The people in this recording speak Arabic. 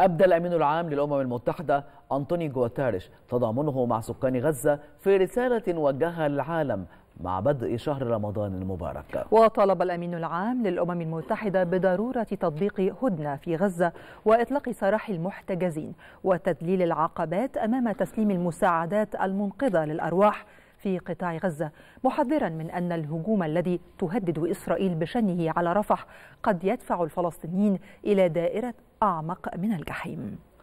أبدى الأمين العام للأمم المتحدة أنطوني جواتارش تضامنه مع سكان غزة في رسالة وجهها للعالم مع بدء شهر رمضان المبارك وطالب الأمين العام للأمم المتحدة بضرورة تطبيق هدنة في غزة وإطلاق سراح المحتجزين وتذليل العقبات أمام تسليم المساعدات المنقذة للأرواح في قطاع غزة محذرا من أن الهجوم الذي تهدد إسرائيل بشنه على رفح قد يدفع الفلسطينيين إلى دائرة أعمق من الجحيم